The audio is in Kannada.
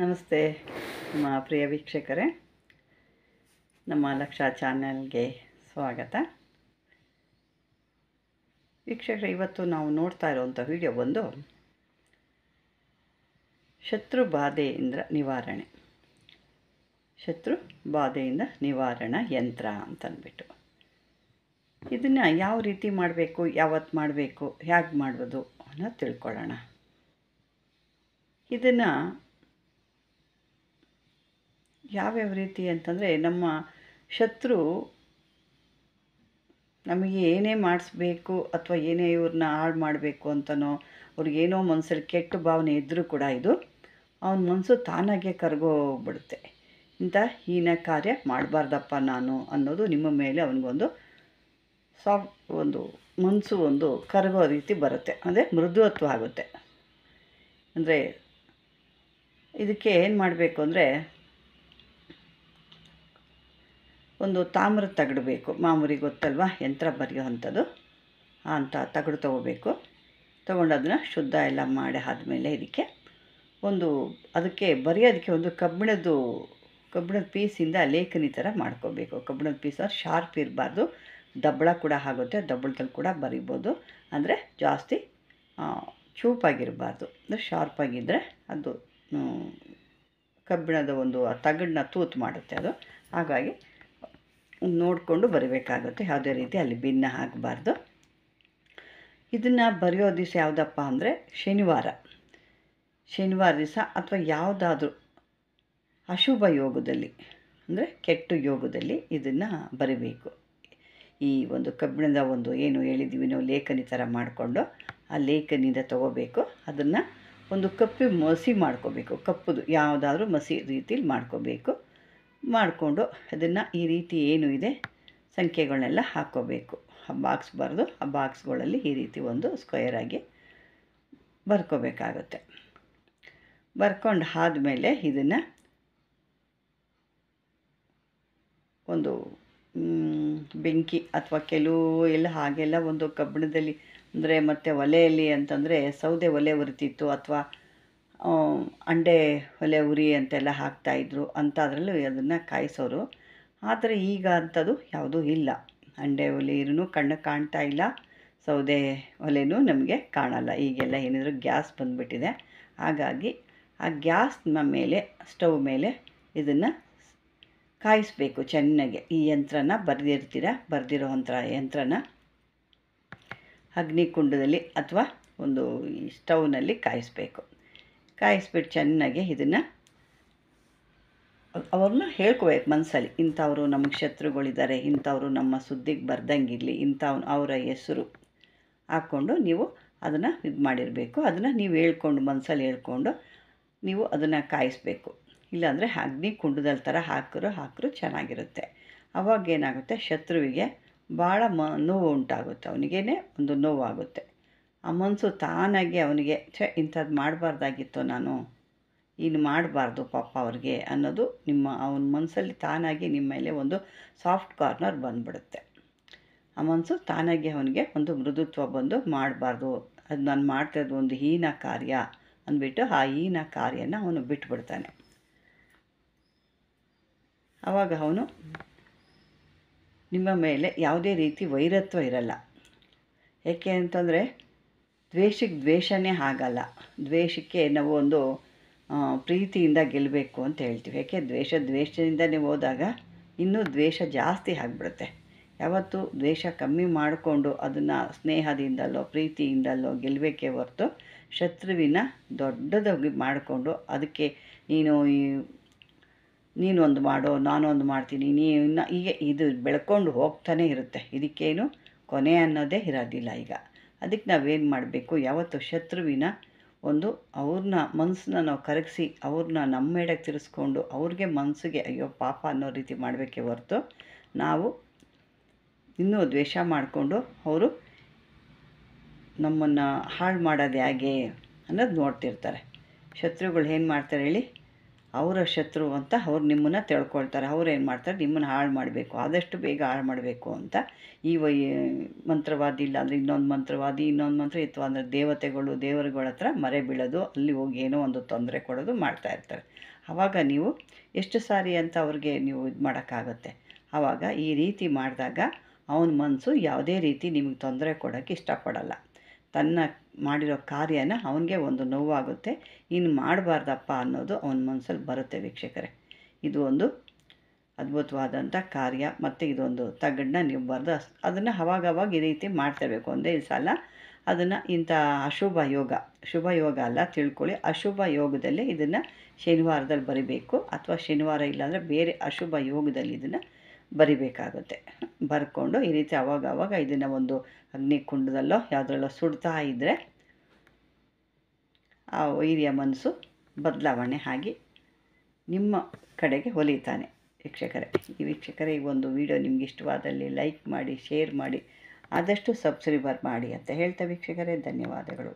ನಮಸ್ತೆ ನಮ್ಮ ಪ್ರಿಯ ವೀಕ್ಷಕರೇ ನಮ್ಮ ಲಕ್ಷ ಚಾನೆಲ್ಗೆ ಸ್ವಾಗತ ವೀಕ್ಷಕರೇ ಇವತ್ತು ನಾವು ನೋಡ್ತಾ ಇರುವಂಥ ವಿಡಿಯೋ ಒಂದು ಶತ್ರು ಬಾಧೆಯಿಂದ ನಿವಾರಣೆ ಶತ್ರು ಬಾಧೆಯಿಂದ ನಿವಾರಣಾ ಯಂತ್ರ ಅಂತಂದ್ಬಿಟ್ಟು ಇದನ್ನು ಯಾವ ರೀತಿ ಮಾಡಬೇಕು ಯಾವತ್ತು ಮಾಡಬೇಕು ಹೇಗೆ ಮಾಡೋದು ಅನ್ನೋದು ತಿಳ್ಕೊಳ್ಳೋಣ ಇದನ್ನು ಯಾವ್ಯಾವ ರೀತಿ ಅಂತಂದರೆ ನಮ್ಮ ಶತ್ರು ನಮಗೆ ಏನೇ ಮಾಡಿಸ್ಬೇಕು ಅಥವಾ ಏನೇ ಇವ್ರನ್ನ ಹಾಳು ಮಾಡಬೇಕು ಅಂತನೋ ಏನೋ ಮನಸ್ಸಲ್ಲಿ ಕೆಟ್ಟ ಭಾವನೆ ಇದ್ದರೂ ಕೂಡ ಇದು ಅವನ ಮನಸ್ಸು ತಾನಾಗೆ ಕರ್ಗೋಗ್ಬಿಡುತ್ತೆ ಇಂಥ ಹೀನ ಕಾರ್ಯ ಮಾಡಬಾರ್ದಪ್ಪ ನಾನು ಅನ್ನೋದು ನಿಮ್ಮ ಮೇಲೆ ಅವನಿಗೊಂದು ಸಾಫ್ಟ್ ಒಂದು ಮನಸ್ಸು ಒಂದು ಕರಗೋ ರೀತಿ ಬರುತ್ತೆ ಅಂದರೆ ಮೃದುವತ್ವ ಆಗುತ್ತೆ ಅಂದರೆ ಇದಕ್ಕೆ ಏನು ಮಾಡಬೇಕು ಅಂದರೆ ಒಂದು ತಾಮ್ರ ತಗಡಬೇಕು ಬೇಕು ಮಾಮೂಲಿ ಗೊತ್ತಲ್ವ ಯಂತ್ರ ಬರೆಯೋ ಅಂಥದ್ದು ಅಂತ ತಗಡು ತೊಗೋಬೇಕು ತೊಗೊಂಡು ಅದನ್ನು ಶುದ್ಧ ಎಲ್ಲ ಮಾಡಿ ಆದಮೇಲೆ ಇದಕ್ಕೆ ಒಂದು ಅದಕ್ಕೆ ಬರೆಯೋದಕ್ಕೆ ಒಂದು ಕಬ್ಬಿಣದ್ದು ಕಬ್ಬಿಣದ ಪೀಸಿಂದ ಲೇಖನಿ ಥರ ಮಾಡ್ಕೋಬೇಕು ಕಬ್ಬಿಣದ ಪೀಸ್ ಶಾರ್ಪ್ ಇರಬಾರ್ದು ದಬ್ಬಳ ಕೂಡ ಆಗುತ್ತೆ ದಬ್ಬಳದಲ್ಲಿ ಕೂಡ ಬರಿಬೋದು ಅಂದರೆ ಜಾಸ್ತಿ ಚೂಪಾಗಿರಬಾರ್ದು ಅಂದರೆ ಶಾರ್ಪಾಗಿದ್ದರೆ ಅದು ಕಬ್ಬಿಣದ ಒಂದು ತಗಡನ್ನ ತೂತು ಮಾಡುತ್ತೆ ಅದು ಹಾಗಾಗಿ ನೋಡಿಕೊಂಡು ಬರಬೇಕಾಗುತ್ತೆ ಯಾವುದೇ ರೀತಿ ಅಲ್ಲಿ ಭಿನ್ನ ಹಾಕಬಾರ್ದು ಇದನ್ನು ಬರೆಯೋ ದಿವಸ ಯಾವುದಪ್ಪ ಅಂದರೆ ಶನಿವಾರ ಶನಿವಾರ ದಿವಸ ಅಥವಾ ಯಾವುದಾದ್ರೂ ಅಶುಭ ಯೋಗದಲ್ಲಿ ಅಂದರೆ ಕೆಟ್ಟು ಯೋಗದಲ್ಲಿ ಇದನ್ನು ಬರೀಬೇಕು ಈ ಒಂದು ಕಬ್ಬಿಣದ ಒಂದು ಏನು ಹೇಳಿದ್ದೀವಿ ನಾವು ಲೇಖನಿ ಥರ ಮಾಡಿಕೊಂಡು ಆ ಲೇಖನಿಂದ ತಗೋಬೇಕು ಅದನ್ನು ಒಂದು ಕಪ್ಪಿ ಮಸಿ ಮಾಡ್ಕೋಬೇಕು ಕಪ್ಪುದು ಯಾವುದಾದ್ರೂ ಮಸಿ ರೀತಿಲಿ ಮಾಡ್ಕೋಬೇಕು ಮಾಡಿಕೊಂಡು ಅದನ್ನು ಈ ರೀತಿ ಏನು ಇದೆ ಸಂಖ್ಯೆಗಳನ್ನೆಲ್ಲ ಹಾಕ್ಕೋಬೇಕು ಬಾಕ್ಸ್ ಬರೆದು ಆ ಬಾಕ್ಸ್ಗಳಲ್ಲಿ ಈ ರೀತಿ ಒಂದು ಆಗಿ ಬರ್ಕೋಬೇಕಾಗುತ್ತೆ ಬರ್ಕೊಂಡು ಆದಮೇಲೆ ಇದನ್ನು ಒಂದು ಬೆಂಕಿ ಅಥವಾ ಕೆಲವು ಎಲ್ಲ ಹಾಗೆಲ್ಲ ಒಂದು ಕಬ್ಬಿಣದಲ್ಲಿ ಅಂದರೆ ಮತ್ತು ಒಲೆಯಲ್ಲಿ ಅಂತಂದರೆ ಸೌದೆ ಒಲೆ ಉರಿತಿತ್ತು ಅಥವಾ ಅಂಡೆ ಒಲೆ ಉರಿ ಅಂತೆಲ್ಲ ಹಾಕ್ತಾಯಿದ್ರು ಅಂಥದ್ರಲ್ಲೂ ಅದನ್ನು ಕಾಯಿಸೋರು ಆದರೆ ಈಗ ಅಂಥದ್ದು ಯಾವುದೂ ಇಲ್ಲ ಅಂಡೆ ಒಲೆ ಇರೂ ಕಣ್ಣು ಕಾಣ್ತಾ ಇಲ್ಲ ಸೌದೆ ಒಲೆನೂ ನಮಗೆ ಕಾಣಲ್ಲ ಈಗೆಲ್ಲ ಏನಿದ್ರು ಗ್ಯಾಸ್ ಬಂದುಬಿಟ್ಟಿದೆ ಹಾಗಾಗಿ ಆ ಗ್ಯಾಸ್ನ ಮೇಲೆ ಸ್ಟವ್ ಮೇಲೆ ಇದನ್ನು ಕಾಯಿಸಬೇಕು ಚೆನ್ನಾಗಿ ಈ ಯಂತ್ರನ ಬರೆದಿರ್ತೀರ ಬರೆದಿರೋ ಯಂತ್ರನ ಅಗ್ನಿಕುಂಡದಲ್ಲಿ ಅಥವಾ ಒಂದು ಸ್ಟವ್ನಲ್ಲಿ ಕಾಯಿಸಬೇಕು ಕಾಯಿಸ್ಬಿಟ್ಟು ಚೆನ್ನಾಗಿ ಇದನ್ನು ಅವ್ರನ್ನ ಹೇಳ್ಕೊಬೇಕು ಮನಸ್ಸಲ್ಲಿ ಇಂಥವ್ರು ನಮಗೆ ಶತ್ರುಗಳಿದ್ದಾರೆ ಇಂಥವರು ನಮ್ಮ ಸುದ್ದಿಗೆ ಬರ್ದಂಗಿರಲಿ ಇಂಥವ್ ಅವರ ಹೆಸರು ಹಾಕ್ಕೊಂಡು ನೀವು ಅದನ್ನು ಇದು ಮಾಡಿರಬೇಕು ಅದನ್ನು ನೀವು ಹೇಳ್ಕೊಂಡು ಮನಸ್ಸಲ್ಲಿ ಹೇಳ್ಕೊಂಡು ನೀವು ಅದನ್ನು ಕಾಯಿಸ್ಬೇಕು ಇಲ್ಲಾಂದರೆ ಅಗ್ನಿ ಕುಂಡದಲ್ಲಿ ಥರ ಹಾಕರು ಹಾಕರು ಚೆನ್ನಾಗಿರುತ್ತೆ ಅವಾಗೇನಾಗುತ್ತೆ ಶತ್ರುವಿಗೆ ಭಾಳ ಮ ನೋವು ಉಂಟಾಗುತ್ತೆ ಅವನಿಗೇನೆ ಒಂದು ನೋವಾಗುತ್ತೆ ಆ ಮನಸ್ಸು ತಾನಾಗಿ ಅವನಿಗೆ ಛ ಇಂಥದ್ದು ಮಾಡಬಾರ್ದಾಗಿತ್ತು ನಾನು ಇನ್ನು ಮಾಡಬಾರ್ದು ಪಾಪ ಅವ್ರಿಗೆ ಅನ್ನೋದು ನಿಮ್ಮ ಅವನ ಮನಸ್ಸಲ್ಲಿ ತಾನಾಗಿ ನಿಮ್ಮ ಮೇಲೆ ಒಂದು ಸಾಫ್ಟ್ ಕಾರ್ನರ್ ಬಂದ್ಬಿಡುತ್ತೆ ಆ ಮನಸ್ಸು ತಾನಾಗಿ ಅವನಿಗೆ ಒಂದು ಮೃದುತ್ವ ಬಂದು ಮಾಡಬಾರ್ದು ಅದು ನಾನು ಮಾಡ್ತಾಯಿದ್ದು ಒಂದು ಹೀನ ಕಾರ್ಯ ಅಂದ್ಬಿಟ್ಟು ಆ ಹೀನ ಕಾರ್ಯನ ಅವನು ಬಿಟ್ಬಿಡ್ತಾನೆ ಆವಾಗ ಅವನು ನಿಮ್ಮ ಮೇಲೆ ಯಾವುದೇ ರೀತಿ ವೈರತ್ವ ಇರಲ್ಲ ಏಕೆ ಅಂತಂದರೆ ದ್ವೇಷಕ್ಕೆ ದ್ವೇಷನೇ ಆಗಲ್ಲ ದ್ವೇಷಕ್ಕೆ ನಾವು ಒಂದು ಪ್ರೀತಿಯಿಂದ ಗೆಲ್ಲಬೇಕು ಅಂತ ಹೇಳ್ತೀವಿ ಯಾಕೆ ದ್ವೇಷ ದ್ವೇಷದಿಂದಲೇ ಹೋದಾಗ ಇನ್ನೂ ದ್ವೇಷ ಜಾಸ್ತಿ ಆಗಿಬಿಡುತ್ತೆ ಯಾವತ್ತೂ ದ್ವೇಷ ಕಮ್ಮಿ ಮಾಡಿಕೊಂಡು ಅದನ್ನು ಸ್ನೇಹದಿಂದಲೋ ಪ್ರೀತಿಯಿಂದಲೋ ಗೆಲ್ಲಬೇಕೇ ಹೊರತು ಶತ್ರುವಿನ ದೊಡ್ಡದಾಗಿ ಮಾಡಿಕೊಂಡು ಅದಕ್ಕೆ ನೀನು ಈ ನೀನೊಂದು ಮಾಡೋ ನಾನೊಂದು ಮಾಡ್ತೀನಿ ನೀನು ಈಗ ಇದು ಬೆಳ್ಕೊಂಡು ಹೋಗ್ತಾನೆ ಇರುತ್ತೆ ಇದಕ್ಕೇನು ಕೊನೆ ಅನ್ನೋದೇ ಇರೋದಿಲ್ಲ ಈಗ ಅದಕ್ಕೆ ನಾವೇನು ಮಾಡಬೇಕು ಯಾವತ್ತು ಶತ್ರುವಿನ ಒಂದು ಅವ್ರನ್ನ ಮನಸ್ಸನ್ನ ನಾವು ಕರಗಿಸಿ ಅವ್ರನ್ನ ನಮ್ಮೆಡೆಗೆ ತಿರ್ಸ್ಕೊಂಡು ಅವ್ರಿಗೆ ಮನಸ್ಸಿಗೆ ಅಯ್ಯೋ ಪಾಪ ಅನ್ನೋ ರೀತಿ ಮಾಡಬೇಕೇ ಹೊರತು ನಾವು ಇನ್ನೂ ದ್ವೇಷ ಮಾಡಿಕೊಂಡು ಅವರು ನಮ್ಮನ್ನು ಹಾಳು ಮಾಡೋದು ಹೇಗೆ ಅನ್ನೋದು ನೋಡ್ತಿರ್ತಾರೆ ಶತ್ರುಗಳು ಏನು ಮಾಡ್ತಾರೆ ಹೇಳಿ ಅವರ ಶತ್ರು ಅಂತ ಅವ್ರು ನಿಮ್ಮನ್ನು ತಿಳ್ಕೊಳ್ತಾರೆ ಅವ್ರು ಏನು ಮಾಡ್ತಾರೆ ನಿಮ್ಮನ್ನು ಹಾಳು ಮಾಡಬೇಕು ಆದಷ್ಟು ಬೇಗ ಹಾಳು ಮಾಡಬೇಕು ಅಂತ ಈ ವೈ ಮಂತ್ರವಾದಿ ಇಲ್ಲ ಅಂದರೆ ಇನ್ನೊಂದು ಮಂತ್ರವಾದಿ ಇನ್ನೊಂದು ಮಂತ್ರ ಇತ್ತು ಅಂದರೆ ದೇವತೆಗಳು ದೇವರುಗಳ ಹತ್ರ ಮರೆ ಬೀಳೋದು ಅಲ್ಲಿ ಹೋಗಿ ಏನೋ ಒಂದು ತೊಂದರೆ ಕೊಡೋದು ಮಾಡ್ತಾಯಿರ್ತಾರೆ ಆವಾಗ ನೀವು ಎಷ್ಟು ಸಾರಿ ಅಂತ ಅವ್ರಿಗೆ ನೀವು ಇದು ಮಾಡೋಕ್ಕಾಗುತ್ತೆ ಆವಾಗ ಈ ರೀತಿ ಮಾಡಿದಾಗ ಅವನ ಮನಸ್ಸು ಯಾವುದೇ ರೀತಿ ನಿಮಗೆ ತೊಂದರೆ ಕೊಡೋಕ್ಕೆ ಇಷ್ಟಪಡಲ್ಲ ತನ್ನ ಮಾಡಿರೋ ಕಾರ್ಯನ ಅವನಿಗೆ ಒಂದು ನೋವಾಗುತ್ತೆ ಇನ್ನು ಮಾಡಬಾರ್ದಪ್ಪ ಅನ್ನೋದು ಅವನ ಮನಸ್ಸಲ್ಲಿ ಬರುತ್ತೆ ವೀಕ್ಷಕರೇ ಇದು ಒಂದು ಅದ್ಭುತವಾದಂಥ ಕಾರ್ಯ ಮತ್ತು ಇದೊಂದು ತಗಡನ್ನ ನೀವು ಬರೆದು ಅದನ್ನು ಅವಾಗವಾಗ ಈ ರೀತಿ ಇರಬೇಕು ಒಂದೇ ಸಲ ಅದನ್ನು ಇಂಥ ಅಶುಭ ಯೋಗ ಶುಭ ಯೋಗ ಅಲ್ಲ ತಿಳ್ಕೊಳ್ಳಿ ಅಶುಭ ಯೋಗದಲ್ಲಿ ಇದನ್ನು ಶನಿವಾರದಲ್ಲಿ ಬರಿಬೇಕು ಅಥವಾ ಶನಿವಾರ ಇಲ್ಲಾಂದರೆ ಬೇರೆ ಅಶುಭ ಯೋಗದಲ್ಲಿ ಇದನ್ನು ಬರಿಬೇಕಾಗುತ್ತೆ ಬರ್ಕೊಂಡು ಈ ರೀತಿ ಆವಾಗ ಅವಾಗ ಇದನ್ನು ಒಂದು ಅಗ್ನಿ ಕುಂಡದಲ್ಲೋ ಯಾವುದ್ರಲ್ಲೋ ಸುಡ್ತಾ ಇದ್ದರೆ ಆ ವೈರ್ಯ ಮನಸ್ಸು ಬದಲಾವಣೆ ಆಗಿ ನಿಮ್ಮ ಕಡೆಗೆ ಹೊಲಿತಾನೆ ವೀಕ್ಷಕರೇ ಈ ವೀಕ್ಷಕರೇ ಈ ಒಂದು ವಿಡಿಯೋ ನಿಮ್ಗೆ ಇಷ್ಟವಾದಲ್ಲಿ ಲೈಕ್ ಮಾಡಿ ಶೇರ್ ಮಾಡಿ ಆದಷ್ಟು ಸಬ್ಸ್ಕ್ರೈಬರ್ ಮಾಡಿ ಅಂತ ಹೇಳ್ತಾ ವೀಕ್ಷಕರೇ ಧನ್ಯವಾದಗಳು